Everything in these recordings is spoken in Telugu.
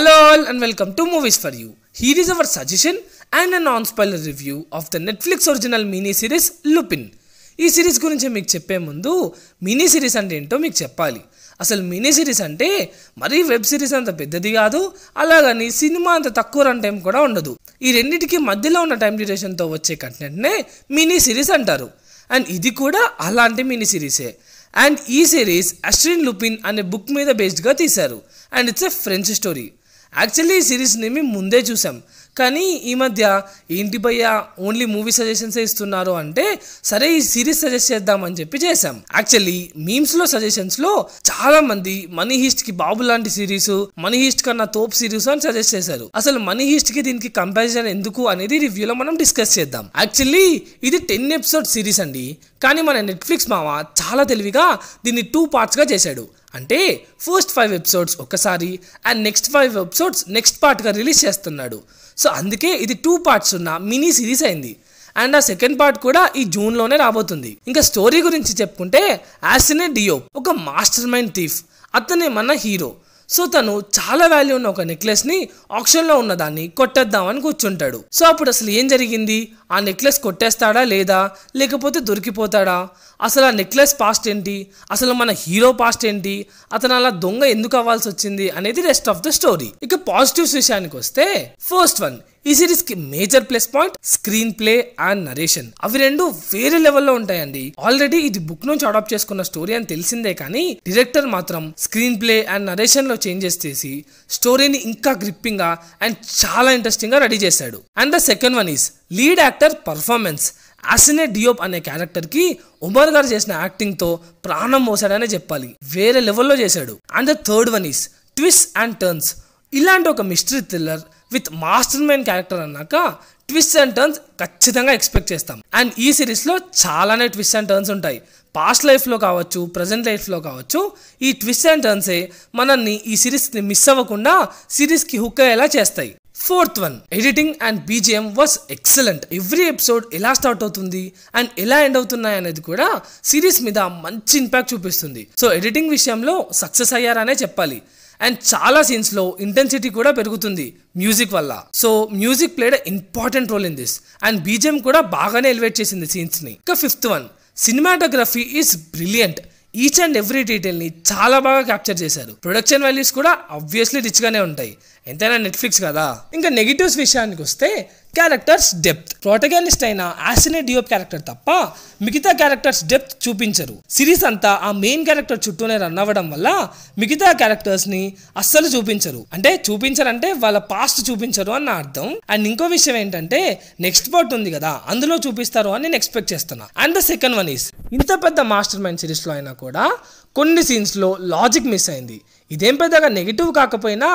Hello all and welcome to Movies for You. Here is our suggestion and a non spoiler review of the Netflix original mini series Lupin ఈ సిరీస్ గురించి మీకు చెప్పే ముందు మినీ సిరీస్ అంటే ఏంటో మీకు చెప్పాలి అసలు మినీ సిరీస్ అంటే మరీ వెబ్ సిరీస్ అంత పెద్దది కాదు అలాగని సినిమా అంత తక్కువ రన్ టైం కూడా ఉండదు ఈ రెండింటికి మధ్యలో ఉన్న టైం డ్యూరేషన్తో వచ్చే కంటెంట్నే మినీ సిరీస్ అంటారు అండ్ ఇది కూడా అలాంటి మినీ సిరీసే అండ్ ఈ సిరీస్ అశ్విన్ లుపిన్ అనే బుక్ మీద బేస్డ్గా తీశారు and it's a French story actually ఈ సిరీస్ని మేము ముందే చూసాం కానీ ఈ మధ్య ఏంటి భయ్యా ఓన్లీ మూవీ సజెషన్స్ ఇస్తున్నారు అంటే సరే ఈ సిరీస్ సజెస్ట్ చేద్దామని చెప్పి చేసాం యాక్చువల్లీ మీమ్స్ లో సజెషన్స్ లో చాలా మంది మనీ హిస్ట్ కి బాబు లాంటి సిరీస్ మనీ హిస్ట్ కన్నా తోపు సిరీస్ అని సజెస్ట్ చేశారు అసలు మనీ హిస్ట్ కి దీనికి కంపారిజన్ ఎందుకు అనేది రివ్యూలో మనం డిస్కస్ చేద్దాం యాక్చువల్లీ ఇది టెన్ ఎపిసోడ్ సిరీస్ అండి కానీ మన నెట్ఫ్లిక్స్ మామ చాలా తెలివిగా దీన్ని టూ పార్ట్స్ గా చేశాడు అంటే ఫస్ట్ ఫైవ్ ఎపిసోడ్స్ ఒకసారి and next five episodes next పార్ట్గా రిలీజ్ చేస్తున్నాడు సో అందుకే ఇది టూ పార్ట్స్ ఉన్న మినీ సిరీస్ అయింది అండ్ ఆ సెకండ్ పార్ట్ కూడా ఈ జూన్లోనే రాబోతుంది ఇంకా స్టోరీ గురించి చెప్పుకుంటే యాసినే డియో ఒక మాస్టర్ మైండ్ థీఫ్ అతనే మన హీరో సో తను చాలా వాల్యూ ఉన్న ఒక నెక్లెస్ ని ఆప్షన్ లో ఉన్న దాన్ని కొట్టేద్దామని కూర్చుంటాడు సో అప్పుడు అసలు ఏం జరిగింది ఆ నెక్లెస్ కొట్టేస్తాడా లేదా లేకపోతే దొరికిపోతాడా అసలు ఆ నెక్లెస్ పాస్ట్ ఏంటి అసలు మన హీరో పాస్ట్ ఏంటి అతను అలా దొంగ ఎందుకు అవ్వాల్సి వచ్చింది అనేది రెస్ట్ ఆఫ్ ద స్టోరీ ఇక పాజిటివ్స్ విషయానికి వస్తే ఫస్ట్ వన్ ఈ సిరీస్ కి major plus point screenplay and narration అవి రెండు వేరే లెవెల్లో ఉంటాయండి ఆల్రెడీ ఇది బుక్ నుంచి అడాప్ట్ చేసుకున్న స్టోరీ అని తెలిసిందే కానీ డిరెక్టర్ మాత్రం స్క్రీన్ ప్లే అండ్ నరేషన్ లో చేంజెస్ చేసి స్టోరీని ఇంకా గ్రిప్పింగ్ గా అండ్ చాలా ఇంట్రెస్టింగ్ గా రెడీ చేశాడు and the second one is lead actor performance Assane Diop అనే క్యారెక్టర్ కి ఉమర్ గారు చేసిన యాక్టింగ్ తో ప్రాణం మోసాడనే చెప్పాలి వేరే లెవెల్లో చేశాడు and the third one is twist and turns ఇలాంటి ఒక mystery thriller with mastermind character అన్నాక ట్విస్ట్ అండ్ టర్న్స్ ఖచ్చితంగా ఎక్స్పెక్ట్ చేస్తాం అండ్ ఈ సిరీస్లో చాలానే ట్విస్ట్ అండ్ టర్న్స్ ఉంటాయి పాస్ట్ లైఫ్లో కావచ్చు ప్రజెంట్ లైఫ్లో కావచ్చు ఈ ట్విస్ట్ అండ్ టర్న్సే మనల్ని ఈ సిరీస్ని మిస్ అవ్వకుండా సిరీస్కి హుక్ అయ్యేలా చేస్తాయి fourth one editing and BGM was excellent every episode ఎలా స్టార్ట్ అవుతుంది అండ్ ఎలా ఎండ్ అవుతున్నాయి అనేది కూడా సిరీస్ మీద మంచి ఇంపాక్ట్ చూపిస్తుంది సో ఎడిటింగ్ విషయంలో సక్సెస్ అయ్యారనే చెప్పాలి అండ్ చాలా సీన్స్లో ఇంటెన్సిటీ కూడా పెరుగుతుంది మ్యూజిక్ వల్ల so music played important role in this and BGM కూడా బాగానే ఎలివేట్ చేసింది సీన్స్ని ఇంకా fifth one cinematography is brilliant each and every డీటెయిల్ని చాలా బాగా క్యాప్చర్ చేశారు ప్రొడక్షన్ వాల్యూస్ కూడా ఆబ్వియస్లీ రిచ్గానే ఉంటాయి ఎంతైనా నెట్ఫ్లిక్స్ కదా ఇంకా నెగిటివ్స్ విషయానికి వస్తే క్యారెక్టర్స్ డెప్త్ ప్రోటగానిస్ట్ అయిన ఆసినే డియోప్ క్యారెక్టర్ తప్ప మిగతా క్యారెక్టర్స్ డెప్త్ చూపించరు సిరీస్ అంతా ఆ మెయిన్ క్యారెక్టర్ చుట్టూనే రన్ అవ్వడం వల్ల మిగతా క్యారెక్టర్స్ని అస్సలు చూపించరు అంటే చూపించరంటే వాళ్ళ పాస్ట్ చూపించరు అన్న అర్థం అండ్ ఇంకో విషయం ఏంటంటే నెక్స్ట్ పార్ట్ ఉంది కదా అందులో చూపిస్తారు అని నేను ఎక్స్పెక్ట్ చేస్తున్నా and the second one is ఇంత పెద్ద మాస్టర్ మైండ్ సిరీస్లో అయినా కూడా కొన్ని సీన్స్లో లాజిక్ మిస్ అయింది ఇదేం పెద్దగా నెగిటివ్ కాకపోయినా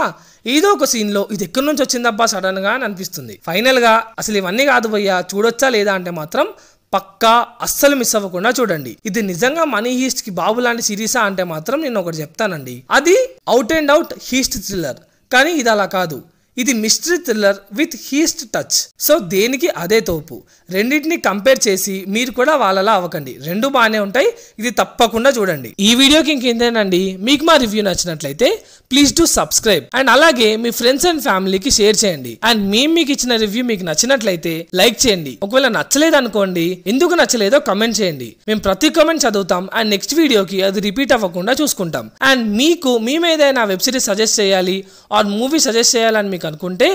ఏదో ఒక సీన్లో ఇది ఎక్కడి నుంచి వచ్చిందబ్బా సడన్గా అని అనిపిస్తుంది ఫైనల్గా అసలు ఇవన్నీ కాదు పోయ్యా చూడొచ్చా లేదా అంటే మాత్రం పక్కా అస్సలు మిస్ అవ్వకుండా చూడండి ఇది నిజంగా మనీ హీస్ట్ కి బాబు లాంటి సిరీసా అంటే మాత్రం నేను ఒకటి చెప్తానండి అది out and out heist thriller కానీ ఇది అలా కాదు ఇది mystery thriller with heist touch so దేనికి అదే తోపు రెండింటిని కంపేర్ చేసి మీరు కూడా వాళ్ళలా అవ్వకండి రెండు బాగానే ఉంటాయి ఇది తప్పకుండా చూడండి ఈ వీడియోకి ఇంకేంటేనండి మీకు మా రివ్యూ నచ్చినట్లయితే ప్లీజ్ టు సబ్స్క్రైబ్ అండ్ అలాగే మీ ఫ్రెండ్స్ అండ్ ఫ్యామిలీకి షేర్ చేయండి అండ్ మేము మీకు ఇచ్చిన రివ్యూ మీకు నచ్చినట్లయితే లైక్ చేయండి ఒకవేళ నచ్చలేదు అనుకోండి ఎందుకు నచ్చలేదో కమెంట్ చేయండి మేము ప్రతి కమెంట్ చదువుతాం అండ్ నెక్స్ట్ వీడియోకి అది రిపీట్ అవ్వకుండా చూసుకుంటాం అండ్ మీకు మేము ఏదైనా వెబ్ సిరీస్ సజెస్ట్ చేయాలి ఆర్ మూవీ సజెస్ట్ చేయాలని మీకు కనుక్కుంటే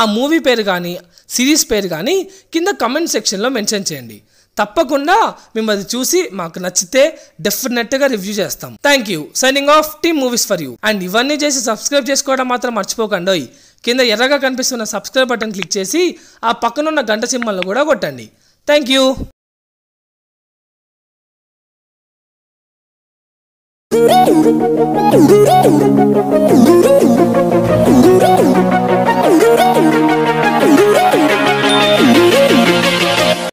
ఆ మూవీ పేరు కానీ సిరీస్ పేరు కానీ కింద కమెంట్ సెక్షన్లో మెన్షన్ చేయండి తప్పకుండా మేము అది చూసి మాకు నచ్చితే డెఫినెట్గా రివ్యూ చేస్తాం thank you signing off team movies for you and ఇవన్నీ చేసి సబ్స్క్రైబ్ చేసుకోవడం మాత్రం మర్చిపోకండి కింద ఎర్రగా కనిపిస్తున్న సబ్స్క్రైబ్ బటన్ క్లిక్ చేసి ఆ పక్కనున్న గంట సింహల్ని కూడా కొట్టండి థ్యాంక్ యూ